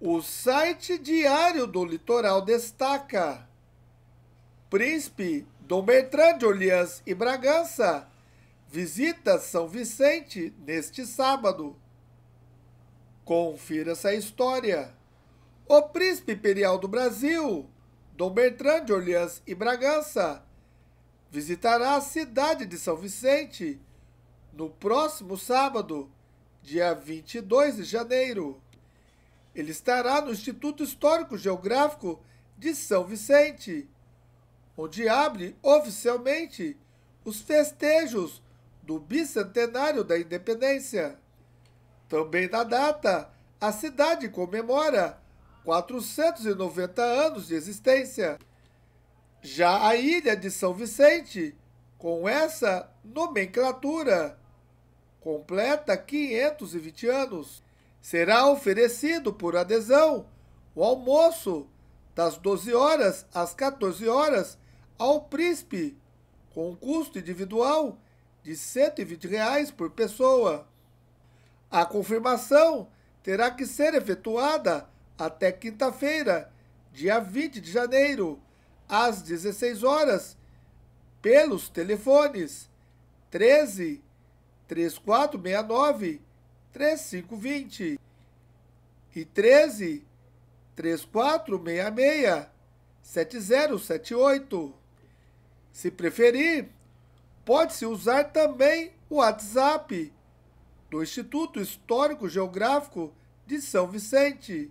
O site Diário do Litoral destaca: Príncipe Dom Bertrand de Orleans e Bragança visita São Vicente neste sábado. Confira essa história. O príncipe imperial do Brasil, Dom Bertrand de Orleans e Bragança, visitará a cidade de São Vicente no próximo sábado, dia 22 de janeiro. Ele estará no Instituto Histórico Geográfico de São Vicente, onde abre oficialmente os festejos do bicentenário da independência. Também na data, a cidade comemora 490 anos de existência. Já a ilha de São Vicente, com essa nomenclatura, completa 520 anos será oferecido por adesão o almoço das 12 horas às 14 horas ao príncipe, com um custo individual de R$ 120 reais por pessoa. A confirmação terá que ser efetuada até quinta-feira, dia 20 de janeiro, às 16 horas, pelos telefones 13 3469 3520 E 13, 3, 4, Se preferir, pode-se usar também o WhatsApp do Instituto Histórico Geográfico de São Vicente,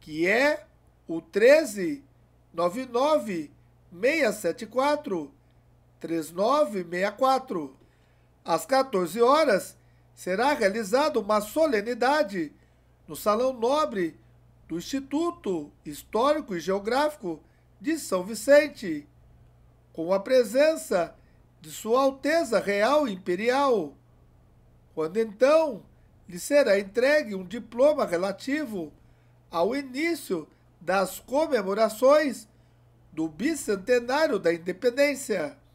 que é o 13 99 674 3964. Às 14 horas, será realizada uma solenidade no Salão Nobre do Instituto Histórico e Geográfico de São Vicente, com a presença de Sua Alteza Real Imperial, quando então lhe será entregue um diploma relativo ao início das comemorações do bicentenário da independência.